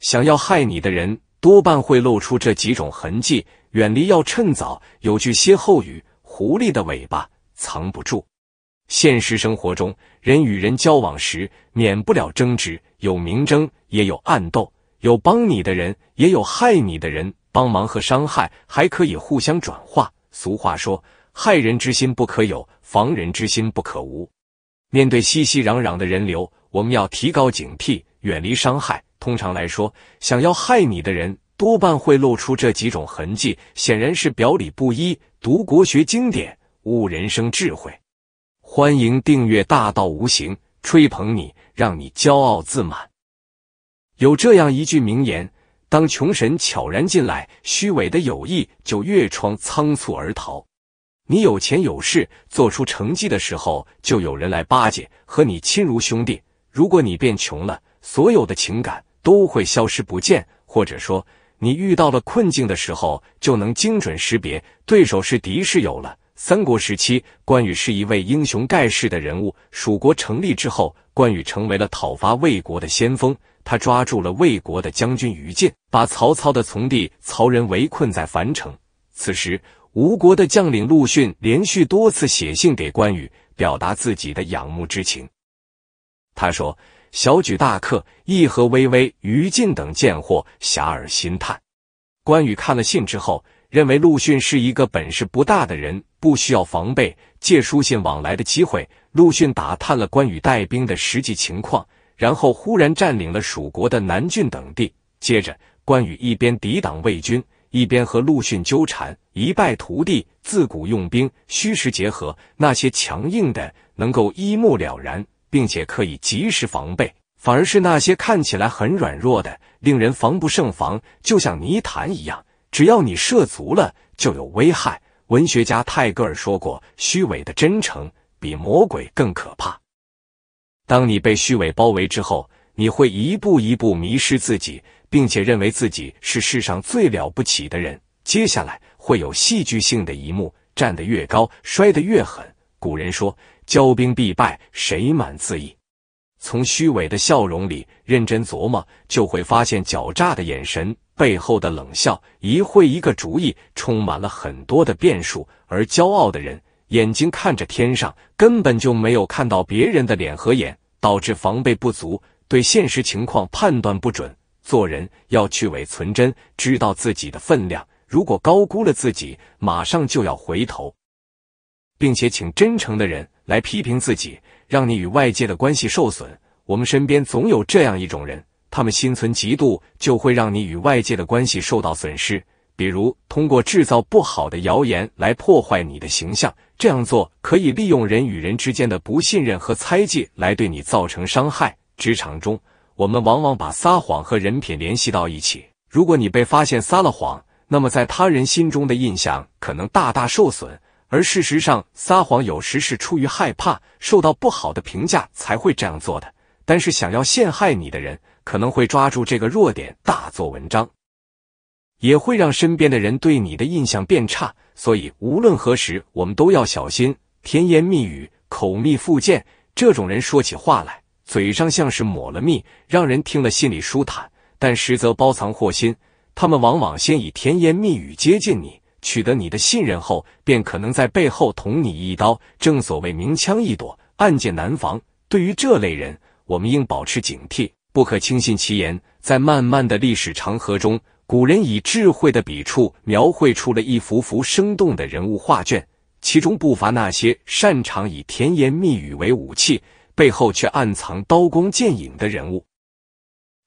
想要害你的人，多半会露出这几种痕迹，远离要趁早。有句歇后语：“狐狸的尾巴藏不住。”现实生活中，人与人交往时，免不了争执，有明争，也有暗斗，有帮你的人，也有害你的人。帮忙和伤害还可以互相转化。俗话说：“害人之心不可有，防人之心不可无。”面对熙熙攘攘的人流，我们要提高警惕，远离伤害。通常来说，想要害你的人多半会露出这几种痕迹，显然是表里不一。读国学经典，悟人生智慧。欢迎订阅《大道无形》，吹捧你，让你骄傲自满。有这样一句名言：“当穷神悄然进来，虚伪的友谊就越窗仓促而逃。”你有钱有势，做出成绩的时候，就有人来巴结，和你亲如兄弟。如果你变穷了，所有的情感。都会消失不见，或者说，你遇到了困境的时候，就能精准识别对手是敌是友了。三国时期，关羽是一位英雄盖世的人物。蜀国成立之后，关羽成为了讨伐魏国的先锋。他抓住了魏国的将军于禁，把曹操的从弟曹仁围困在樊城。此时，吴国的将领陆逊连续多次写信给关羽，表达自己的仰慕之情。他说。小举大克，义和微微于禁等贱货，遐尔心叹。关羽看了信之后，认为陆逊是一个本事不大的人，不需要防备。借书信往来的机会，陆逊打探了关羽带兵的实际情况，然后忽然占领了蜀国的南郡等地。接着，关羽一边抵挡魏军，一边和陆逊纠缠，一败涂地。自古用兵，虚实结合，那些强硬的，能够一目了然。并且可以及时防备，反而是那些看起来很软弱的，令人防不胜防，就像泥潭一样。只要你涉足了，就有危害。文学家泰戈尔说过：“虚伪的真诚比魔鬼更可怕。”当你被虚伪包围之后，你会一步一步迷失自己，并且认为自己是世上最了不起的人。接下来会有戏剧性的一幕：站得越高，摔得越狠。古人说。骄兵必败，谁满自溢。从虚伪的笑容里认真琢磨，就会发现狡诈的眼神背后的冷笑。一会一个主意，充满了很多的变数。而骄傲的人，眼睛看着天上，根本就没有看到别人的脸和眼，导致防备不足，对现实情况判断不准。做人要去伪存真，知道自己的分量。如果高估了自己，马上就要回头，并且请真诚的人。来批评自己，让你与外界的关系受损。我们身边总有这样一种人，他们心存嫉妒，就会让你与外界的关系受到损失。比如，通过制造不好的谣言来破坏你的形象，这样做可以利用人与人之间的不信任和猜忌来对你造成伤害。职场中，我们往往把撒谎和人品联系到一起。如果你被发现撒了谎，那么在他人心中的印象可能大大受损。而事实上，撒谎有时是出于害怕受到不好的评价才会这样做的。但是，想要陷害你的人可能会抓住这个弱点大做文章，也会让身边的人对你的印象变差。所以，无论何时，我们都要小心。甜言蜜语、口蜜腹剑，这种人说起话来，嘴上像是抹了蜜，让人听了心里舒坦，但实则包藏祸心。他们往往先以甜言蜜语接近你。取得你的信任后，便可能在背后捅你一刀。正所谓明枪易躲，暗箭难防。对于这类人，我们应保持警惕，不可轻信其言。在漫漫的历史长河中，古人以智慧的笔触描绘出了一幅幅生动的人物画卷，其中不乏那些擅长以甜言蜜语为武器，背后却暗藏刀光剑影的人物。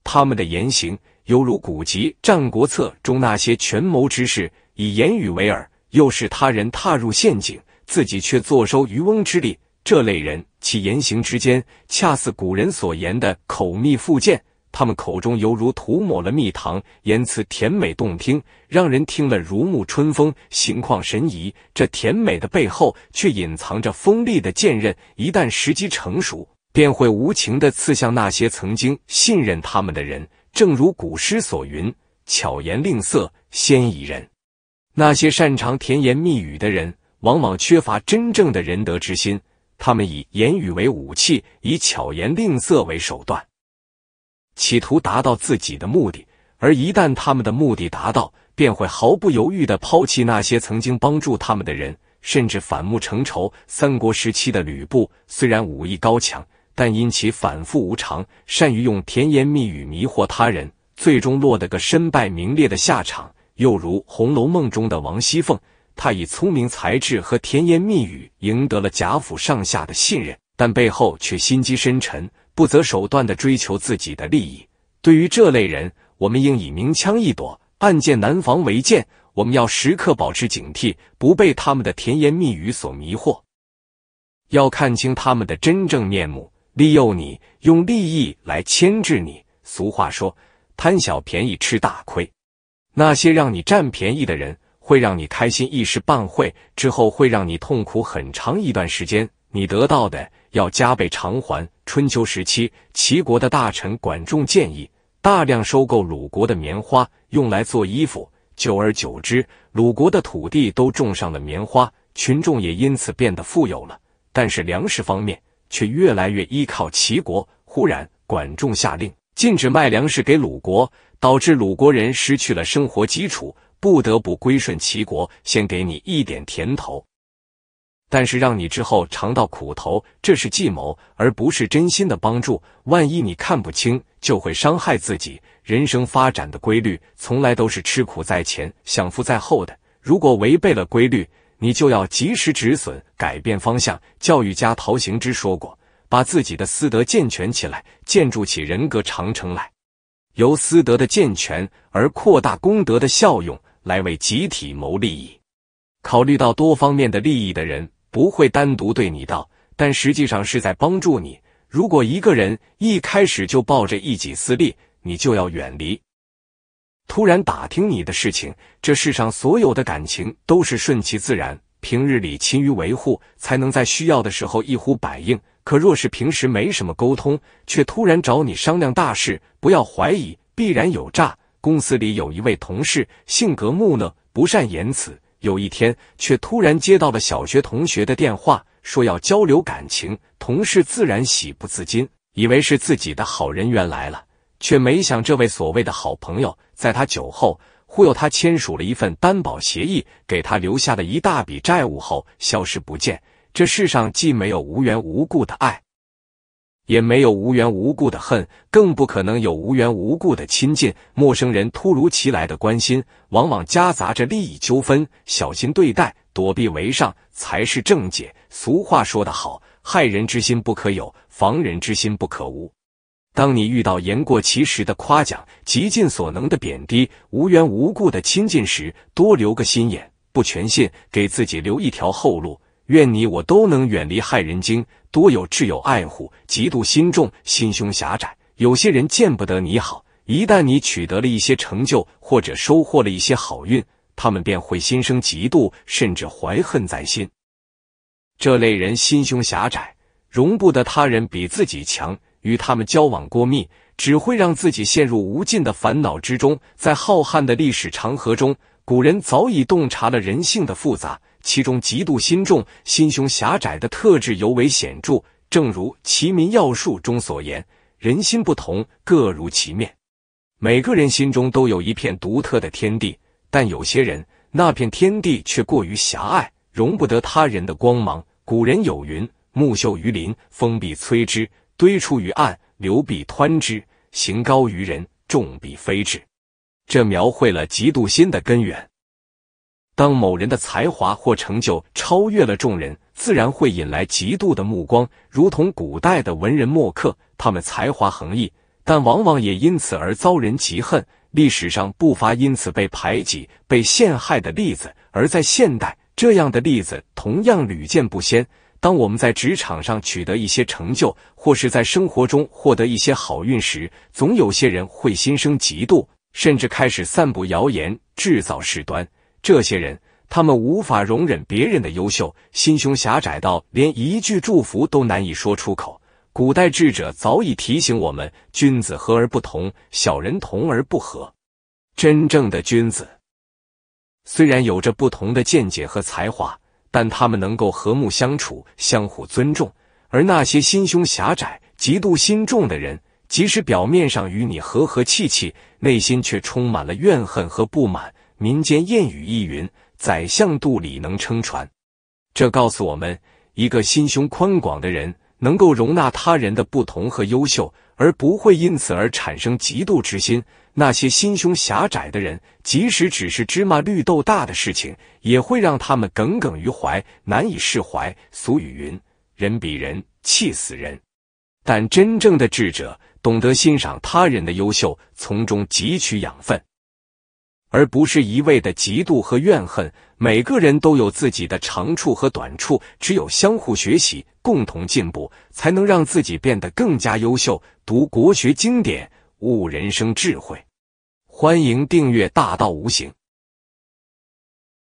他们的言行，犹如古籍《战国策》中那些权谋之士。以言语为饵，诱使他人踏入陷阱，自己却坐收渔翁之利。这类人，其言行之间恰似古人所言的“口蜜腹剑”。他们口中犹如涂抹了蜜糖，言辞甜美动听，让人听了如沐春风，心旷神怡。这甜美的背后却隐藏着锋利的剑刃，一旦时机成熟，便会无情的刺向那些曾经信任他们的人。正如古诗所云：“巧言令色，鲜矣人。”那些擅长甜言蜜语的人，往往缺乏真正的仁德之心。他们以言语为武器，以巧言令色为手段，企图达到自己的目的。而一旦他们的目的达到，便会毫不犹豫的抛弃那些曾经帮助他们的人，甚至反目成仇。三国时期的吕布，虽然武艺高强，但因其反复无常，善于用甜言蜜语迷惑他人，最终落得个身败名裂的下场。又如《红楼梦》中的王熙凤，她以聪明才智和甜言蜜语赢得了贾府上下的信任，但背后却心机深沉，不择手段的追求自己的利益。对于这类人，我们应以明枪易躲，暗箭难防为鉴，我们要时刻保持警惕，不被他们的甜言蜜语所迷惑，要看清他们的真正面目，利诱你，用利益来牵制你。俗话说：“贪小便宜吃大亏。”那些让你占便宜的人，会让你开心一时半会，之后会让你痛苦很长一段时间。你得到的要加倍偿还。春秋时期，齐国的大臣管仲建议大量收购鲁国的棉花，用来做衣服。久而久之，鲁国的土地都种上了棉花，群众也因此变得富有了。但是粮食方面却越来越依靠齐国。忽然，管仲下令禁止卖粮食给鲁国。导致鲁国人失去了生活基础，不得不归顺齐国。先给你一点甜头，但是让你之后尝到苦头，这是计谋，而不是真心的帮助。万一你看不清，就会伤害自己。人生发展的规律从来都是吃苦在前，享福在后的。如果违背了规律，你就要及时止损，改变方向。教育家陶行知说过：“把自己的私德健全起来，建筑起人格长城来。”由私德的健全而扩大功德的效用，来为集体谋利益。考虑到多方面的利益的人，不会单独对你道，但实际上是在帮助你。如果一个人一开始就抱着一己私利，你就要远离。突然打听你的事情，这世上所有的感情都是顺其自然。平日里勤于维护，才能在需要的时候一呼百应。可若是平时没什么沟通，却突然找你商量大事，不要怀疑，必然有诈。公司里有一位同事，性格木讷，不善言辞，有一天却突然接到了小学同学的电话，说要交流感情，同事自然喜不自禁，以为是自己的好人缘来了，却没想这位所谓的好朋友，在他酒后忽悠他签署了一份担保协议，给他留下了一大笔债务后，消失不见。这世上既没有无缘无故的爱，也没有无缘无故的恨，更不可能有无缘无故的亲近。陌生人突如其来的关心，往往夹杂着利益纠纷，小心对待，躲避为上才是正解。俗话说得好：“害人之心不可有，防人之心不可无。”当你遇到言过其实的夸奖、极尽所能的贬低、无缘无故的亲近时，多留个心眼，不全信，给自己留一条后路。愿你我都能远离害人精。多有挚友爱护，嫉妒心重，心胸狭窄。有些人见不得你好，一旦你取得了一些成就或者收获了一些好运，他们便会心生嫉妒，甚至怀恨在心。这类人心胸狭窄，容不得他人比自己强。与他们交往过密，只会让自己陷入无尽的烦恼之中。在浩瀚的历史长河中，古人早已洞察了人性的复杂。其中嫉妒心重、心胸狭窄的特质尤为显著。正如《齐民要术》中所言：“人心不同，各如其面。”每个人心中都有一片独特的天地，但有些人那片天地却过于狭隘，容不得他人的光芒。古人有云：“木秀于林，风必摧之；堆出于岸，流必湍之；行高于人，众必非之。”这描绘了嫉妒心的根源。当某人的才华或成就超越了众人，自然会引来嫉妒的目光。如同古代的文人墨客，他们才华横溢，但往往也因此而遭人嫉恨。历史上不乏因此被排挤、被陷害的例子。而在现代，这样的例子同样屡见不鲜。当我们在职场上取得一些成就，或是在生活中获得一些好运时，总有些人会心生嫉妒，甚至开始散布谣言，制造事端。这些人，他们无法容忍别人的优秀，心胸狭窄到连一句祝福都难以说出口。古代智者早已提醒我们：君子和而不同，小人同而不和。真正的君子虽然有着不同的见解和才华，但他们能够和睦相处，相互尊重；而那些心胸狭窄、嫉妒心重的人，即使表面上与你和和气气，内心却充满了怨恨和不满。民间谚语一云：“宰相肚里能撑船。”这告诉我们，一个心胸宽广的人，能够容纳他人的不同和优秀，而不会因此而产生嫉妒之心。那些心胸狭窄的人，即使只是芝麻绿豆大的事情，也会让他们耿耿于怀，难以释怀。俗语云：“人比人气，死人。”但真正的智者，懂得欣赏他人的优秀，从中汲取养分。而不是一味的嫉妒和怨恨。每个人都有自己的长处和短处，只有相互学习，共同进步，才能让自己变得更加优秀。读国学经典，悟人生智慧。欢迎订阅《大道无形》。